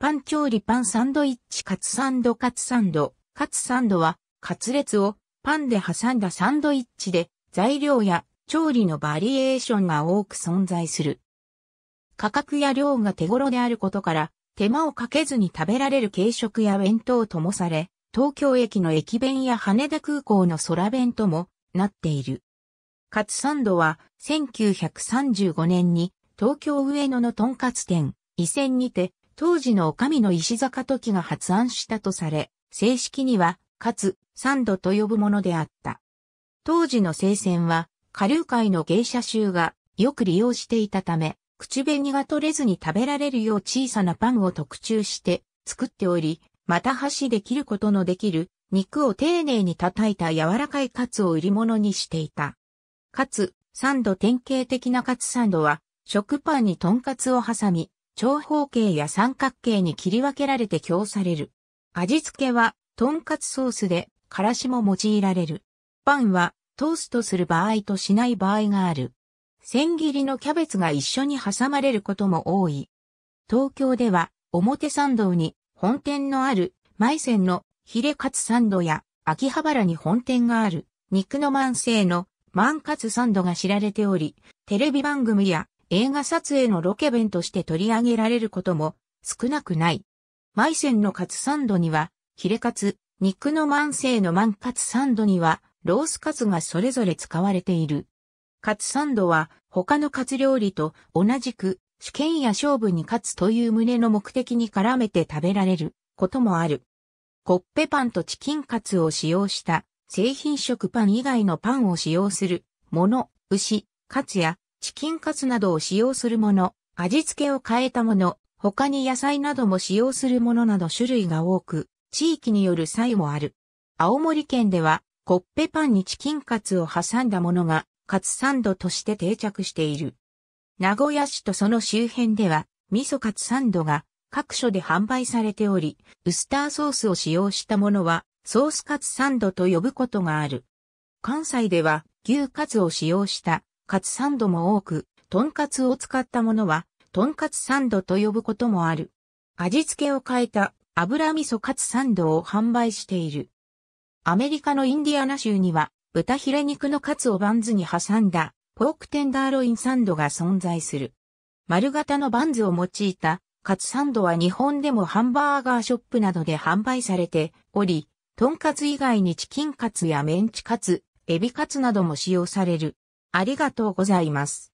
パン調理パンサンドイッチカツサンドカツサンド。カツサンドは、カツレツをパンで挟んだサンドイッチで、材料や調理のバリエーションが多く存在する。価格や量が手頃であることから、手間をかけずに食べられる軽食や弁当ともされ、東京駅の駅弁や羽田空港の空弁ともなっている。カツサンドは1935年に東京上野のとんかつ店、伊線にて当時の女将の石坂時が発案したとされ、正式には、かつ、三度と呼ぶものであった。当時の聖戦は、下流界の芸者衆がよく利用していたため、口紅が取れずに食べられるよう小さなパンを特注して作っており、また箸で切ることのできる肉を丁寧に叩いた柔らかいカツを売り物にしていた。カツ、サンド典型的なカツサンドは、食パンにトンカツを挟み、長方形や三角形に切り分けられて供される。味付けは、とんかつソースで、からしも用いられる。パンは、トーストする場合としない場合がある。千切りのキャベツが一緒に挟まれることも多い。東京では、表参道に本店のある、舞仙のヒレカツサンドや、秋葉原に本店がある、肉の万世の万カツサンドが知られており、テレビ番組や映画撮影のロケ弁として取り上げられることも少なくない。マイセンのカツサンドには、ヒレカツ、肉の万世の万カツサンドには、ロースカツがそれぞれ使われている。カツサンドは他のカツ料理と同じく主権や勝負に勝つという旨の目的に絡めて食べられることもある。コッペパンとチキンカツを使用した製品食パン以外のパンを使用するもの、牛、カツやチキンカツなどを使用するもの、味付けを変えたもの、他に野菜なども使用するものなど種類が多く、地域による差異もある。青森県では、コッペパンにチキンカツを挟んだものが、カツサンドとして定着している。名古屋市とその周辺では、味噌カツサンドが各所で販売されており、ウスターソースを使用したものは、ソースカツサンドと呼ぶことがある。関西では、牛カツを使用したカツサンドも多く、トンカツを使ったものは、トンカツサンドと呼ぶこともある。味付けを変えた油味噌カツサンドを販売している。アメリカのインディアナ州には、豚ヒレ肉のカツをバンズに挟んだ、ポークテンダーロインサンドが存在する。丸型のバンズを用いた、カツサンドは日本でもハンバーガーショップなどで販売されており、トンカツ以外にチキンカツやメンチカツ、エビカツなども使用される。ありがとうございます。